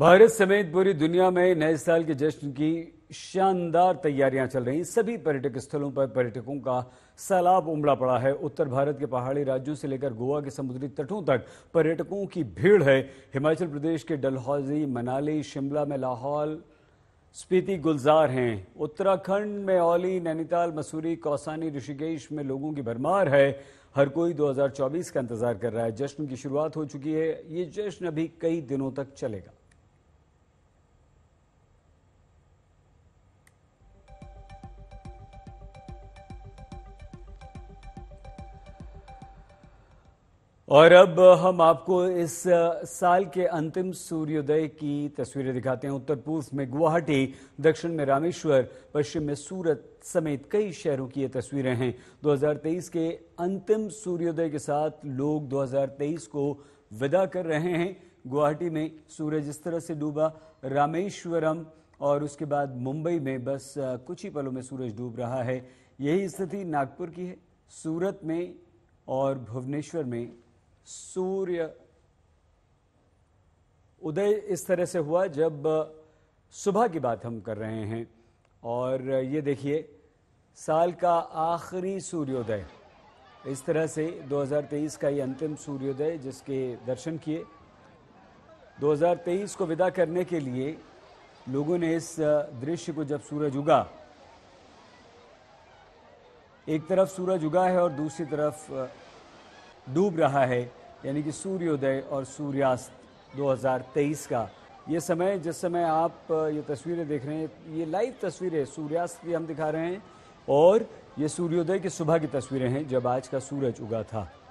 भारत समेत पूरी दुनिया में नए साल के जश्न की शानदार तैयारियां चल रही सभी पर्यटक स्थलों पर पर्यटकों का सैलाब उमड़ा पड़ा है उत्तर भारत के पहाड़ी राज्यों से लेकर गोवा के समुद्री तटों तक पर्यटकों की भीड़ है हिमाचल प्रदेश के डलहौजी मनाली शिमला में लाहौल स्पीति गुलजार हैं उत्तराखंड में औली नैनीताल मसूरी कौसानी ऋषिकेश में लोगों की भरमार है हर कोई 2024 का इंतजार कर रहा है जश्न की शुरुआत हो चुकी है ये जश्न अभी कई दिनों तक चलेगा और अब हम आपको इस साल के अंतिम सूर्योदय की तस्वीरें दिखाते हैं उत्तर पूर्व में गुवाहाटी दक्षिण में रामेश्वर पश्चिम में सूरत समेत कई शहरों की ये तस्वीरें हैं 2023 के अंतिम सूर्योदय के साथ लोग 2023 को विदा कर रहे हैं गुवाहाटी में सूरज इस तरह से डूबा रामेश्वरम और उसके बाद मुंबई में बस कुछ ही पलों में सूरज डूब रहा है यही स्थिति नागपुर की है सूरत में और भुवनेश्वर में सूर्य उदय इस तरह से हुआ जब सुबह की बात हम कर रहे हैं और ये देखिए साल का आखिरी सूर्योदय इस तरह से 2023 का ये अंतिम सूर्योदय जिसके दर्शन किए 2023 को विदा करने के लिए लोगों ने इस दृश्य को जब सूरज उगा एक तरफ सूरज उगा है और दूसरी तरफ डूब रहा है यानी कि सूर्योदय और सूर्यास्त 2023 का ये समय जिस समय आप ये तस्वीरें देख रहे हैं ये लाइव तस्वीरें सूर्यास्त भी हम दिखा रहे हैं और ये सूर्योदय की सुबह की तस्वीरें हैं जब आज का सूरज उगा था